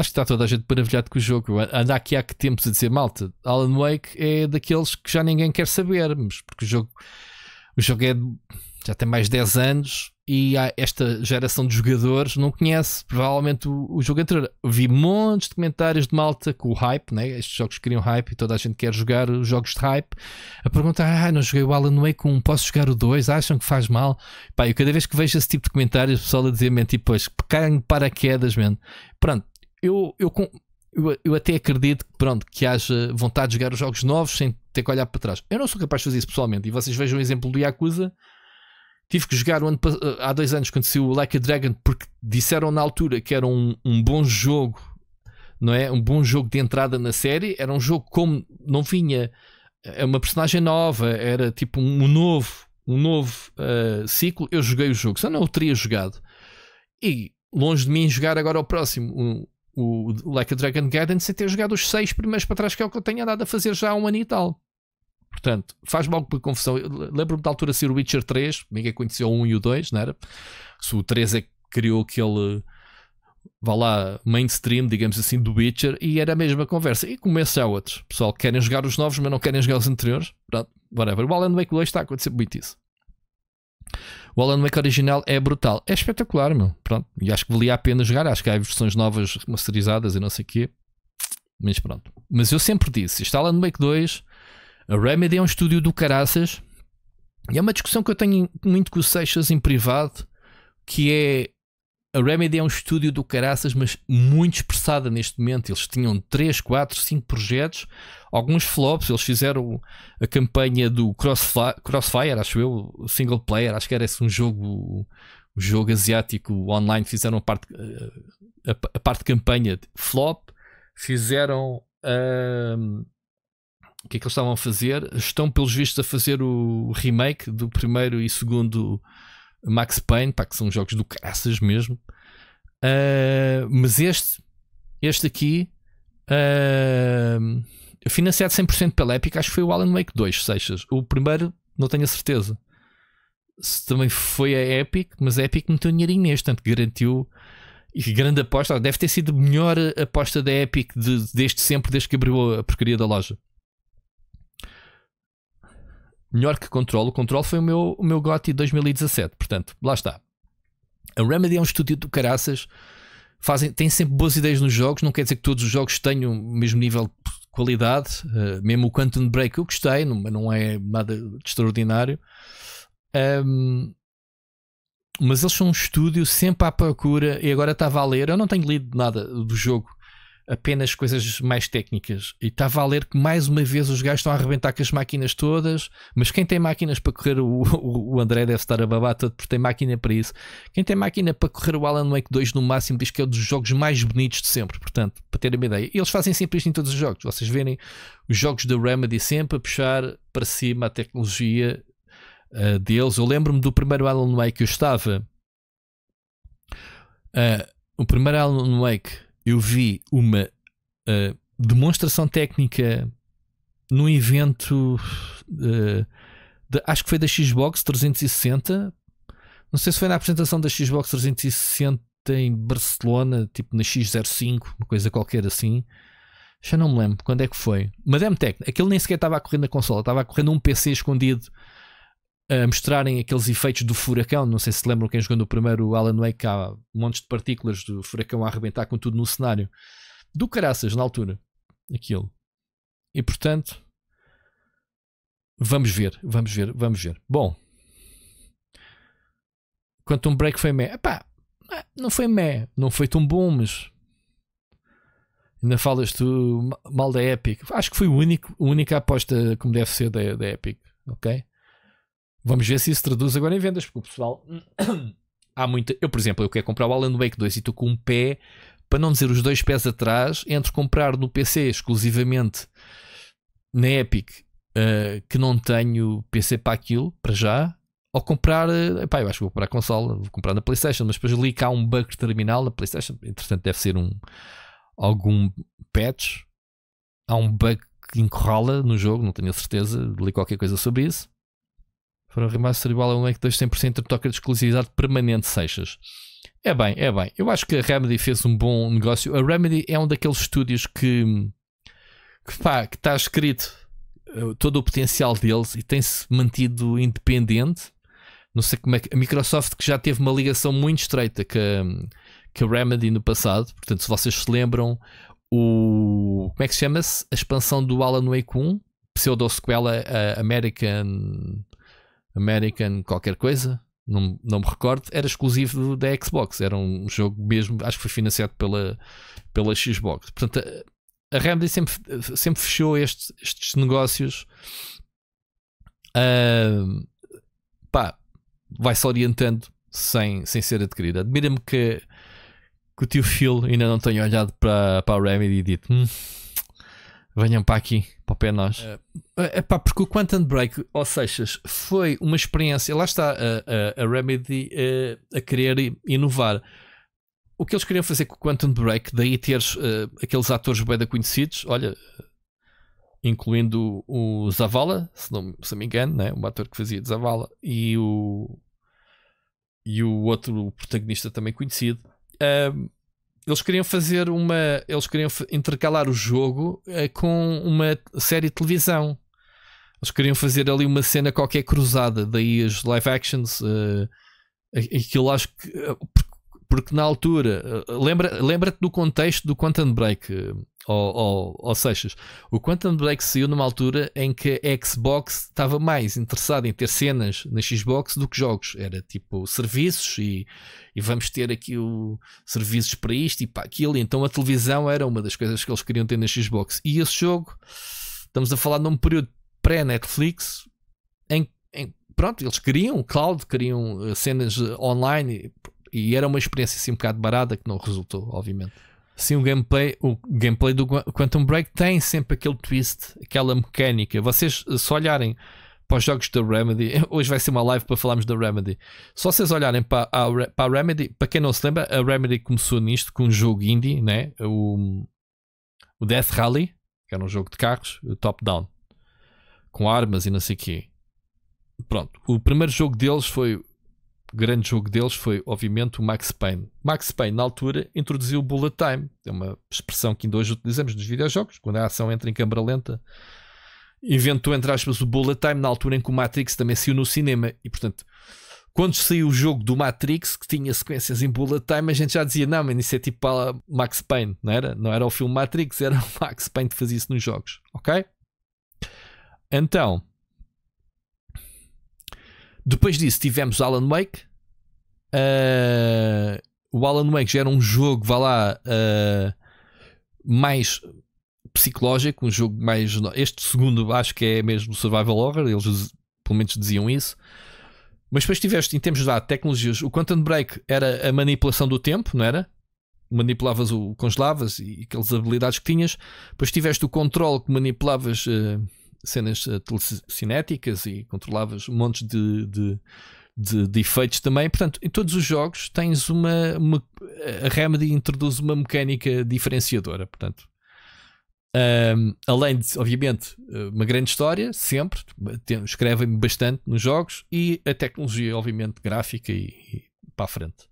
Acho que está toda a gente maravilhado com o jogo. Anda aqui há que tempos a dizer, malta, Alan Wake é daqueles que já ninguém quer saber, mas porque o jogo, o jogo é, já tem mais de 10 anos e esta geração de jogadores não conhece provavelmente o, o jogo anterior. Vi montes de comentários de malta com o hype, né? estes jogos criam hype e toda a gente quer jogar os jogos de hype, a perguntar: ah, não joguei o Alan Wake 1, posso jogar o 2? Acham que faz mal? Pá, eu cada vez que vejo esse tipo de comentários, o pessoal a dizer: man, tipo, pois, caem paraquedas, man. Pronto, eu, eu, eu, eu até acredito pronto, que haja vontade de jogar os jogos novos sem ter que olhar para trás. Eu não sou capaz de fazer isso pessoalmente. E vocês vejam o exemplo do Yakuza. Tive que jogar ano, eh, há dois anos quando saiu o Like a Dragon porque disseram na altura que era um, um bom jogo, não é? Um bom jogo de entrada na série. Era um jogo como não vinha é uma personagem nova, era tipo um novo, um novo uh, ciclo. Eu joguei o jogo, eu não o teria jogado. E longe de mim jogar agora o próximo o, o Like a Dragon Garden sem ter jogado os seis primeiros para trás, que é o que eu tenho andado a fazer já há um ano e tal. Portanto, faz-me alguma confusão. Lembro-me da altura ser o Witcher 3, ninguém conhecia o 1 e o 2, não era? Se o 3 é que criou aquele vá lá, mainstream, digamos assim, do Witcher, e era a mesma conversa. E começa a outros. Pessoal, querem jogar os novos, mas não querem jogar os anteriores. Pronto, whatever. O Alan Wake 2 está a acontecer muito isso. O Alan Wake original é brutal. É espetacular, meu. Pronto. E acho que valia a pena jogar. Acho que há versões novas remasterizadas e não sei o quê. Mas pronto. Mas eu sempre disse: está é Alan Wake 2. A Remedy é um estúdio do caraças. E é uma discussão que eu tenho muito com o Seixas em privado. Que é a Remedy é um estúdio do caraças, mas muito expressada neste momento. Eles tinham 3, 4, 5 projetos, alguns flops. Eles fizeram a campanha do Crossfire, Crossfire acho eu, single player, acho que era esse um jogo, um jogo asiático online. Fizeram a parte, a, a parte de campanha de flop, fizeram. Um, o que é que eles estavam a fazer? Estão, pelos vistos, a fazer o remake do primeiro e segundo Max Payne, pá, que são jogos do caraças mesmo. Uh, mas este, este aqui, uh, financiado 100% pela Epic, acho que foi o Alan Wake 2, Seixas. O primeiro, não tenho a certeza. Se também foi a Epic, mas a Epic meteu dinheirinho neste, tanto garantiu. E grande aposta, deve ter sido a melhor aposta da Epic de, desde sempre, desde que abriu a porcaria da loja melhor que Control. O Control foi o meu, o meu GOTY 2017, portanto, lá está. A Remedy é um estúdio do caraças, fazem, têm sempre boas ideias nos jogos, não quer dizer que todos os jogos tenham o mesmo nível de qualidade, uh, mesmo o Quantum Break eu gostei, não, não é nada de extraordinário. Um, mas eles são um estúdio sempre à procura, e agora estava a ler, eu não tenho lido nada do jogo apenas coisas mais técnicas. E estava a ler que mais uma vez os gajos estão a arrebentar com as máquinas todas, mas quem tem máquinas para correr, o, o, o André deve estar a babar todo porque tem máquina para isso. Quem tem máquina para correr o Alan Wake 2 no máximo diz que é um dos jogos mais bonitos de sempre, portanto, para terem uma ideia. E eles fazem sempre isto em todos os jogos. Vocês verem os jogos da Remedy sempre a puxar para cima a tecnologia uh, deles. Eu lembro-me do primeiro Alan Wake que eu estava. Uh, o primeiro Alan Wake eu vi uma uh, demonstração técnica num evento, uh, de, acho que foi da Xbox 360. Não sei se foi na apresentação da Xbox 360 em Barcelona, tipo na X05, uma coisa qualquer assim. Já não me lembro quando é que foi. Mas é-me técnico. nem sequer estava a correr na consola, estava a correr num PC escondido a mostrarem aqueles efeitos do furacão. Não sei se lembram quem jogou no primeiro Alan Wake, há montes de partículas do furacão a arrebentar com tudo no cenário. Do caraças, na altura. Aquilo. E portanto, vamos ver, vamos ver, vamos ver. Bom, quanto um break foi meh, Epá, não foi meh, não foi tão bom, mas ainda falas tu mal da Epic. Acho que foi o único, a única aposta como deve ser da, da Epic, ok? Vamos ver se isso traduz agora em vendas, porque o pessoal. Há muita. Eu, por exemplo, eu quero comprar o Alan Wake 2 e estou com um pé, para não dizer os dois pés atrás, entre comprar no PC exclusivamente na Epic, uh, que não tenho PC para aquilo, para já, ou comprar. Eh, pá eu acho que vou comprar a consola, vou comprar na PlayStation, mas depois li que há um bug terminal na PlayStation. Entretanto, deve ser um. algum patch. Há um bug que encurrala no jogo, não tenho a certeza, li qualquer coisa sobre isso. Para o remaster igual a um leque de 100% de toca de exclusividade permanente Seixas. É bem, é bem. Eu acho que a Remedy fez um bom negócio. A Remedy é um daqueles estúdios que. que pá, que está escrito eh, todo o potencial deles e tem-se mantido independente. Não sei como é que. A Microsoft, que já teve uma ligação muito estreita com a, com a Remedy no passado, portanto, se vocês se lembram, o. Como é que chama-se? A expansão do Alan Wake 1, pseudo-sequela eh, American. American qualquer coisa, não, não me recordo, era exclusivo da Xbox, era um jogo mesmo, acho que foi financiado pela, pela Xbox. Portanto, a, a Remedy sempre, sempre fechou este, estes negócios. Uh, pá, vai-se orientando sem, sem ser adquirida. Admira-me que, que o tio Phil ainda não tenha olhado para, para a Remedy e dito. Hum, Venham para aqui, para o pé nós. É, é, é, pá, porque o Quantum Break, ou Seixas, foi uma experiência. Lá está a, a, a Remedy a, eh, a querer inovar. O que eles queriam fazer com o Quantum Break, daí teres uh, aqueles atores bem conhecidos, olha, incluindo o Zavala, se não se me engano, né? um ator que fazia de Zavala, e o, e o outro protagonista também conhecido eles queriam fazer uma. Eles queriam intercalar o jogo eh, com uma série de televisão. Eles queriam fazer ali uma cena qualquer cruzada, daí as live actions. Uh, aquilo acho que. Eh, porque na altura. Lembra-te lembra do contexto do Quantum Break. Uh, ou, ou, ou Seixas. O Quantum Break saiu numa altura em que a Xbox estava mais interessada em ter cenas na Xbox do que jogos. Era tipo serviços e, e vamos ter aqui o serviços para isto e para aquilo. então a televisão era uma das coisas que eles queriam ter na Xbox. E esse jogo, estamos a falar num período pré-Netflix em, em pronto, eles queriam cloud, queriam eh, cenas online e, e era uma experiência assim um bocado barata que não resultou, obviamente. Sim, o gameplay, o gameplay do Quantum Break tem sempre aquele twist, aquela mecânica. Vocês, eh, se olharem para os jogos da Remedy, hoje vai ser uma live para falarmos da Remedy. Só vocês olharem para a, para a Remedy, para quem não se lembra, a Remedy começou nisto com um jogo indie, né? o, o Death Rally, que era um jogo de carros, top-down, com armas e não sei o quê. Pronto, o primeiro jogo deles foi grande jogo deles foi, obviamente, o Max Payne. Max Payne, na altura, introduziu o bullet time, é uma expressão que ainda hoje utilizamos nos videojogos, quando a ação entra em câmara lenta. Inventou, entre aspas, o bullet time na altura em que o Matrix também saiu no cinema. E, portanto, quando saiu o jogo do Matrix, que tinha sequências em bullet time, a gente já dizia: não, mas isso é tipo ah, Max Payne, não era? Não era o filme Matrix, era o Max Payne que fazia isso nos jogos, ok? Então, depois disso tivemos Alan Wake. Uh, o Alan Wake já era um jogo, vá lá, uh, mais psicológico, um jogo mais. Este segundo acho que é mesmo Survival Horror, eles pelo menos diziam isso. Mas depois tiveste, em termos de tecnologias, o Quantum Break era a manipulação do tempo, não era? Manipulavas o congelavas e aquelas habilidades que tinhas. Depois tiveste o controle que manipulavas. Uh, ah, cenas eh, telecinéticas e controlavas um monte de, de, de, de, efeitos também. Portanto, em todos os jogos tens uma, uma A Remedy introduz uma mecânica diferenciadora. Portanto, um, além de, obviamente, eh, uma grande história, sempre, escrevem bastante nos jogos e a tecnologia, obviamente, gráfica e, e para a frente.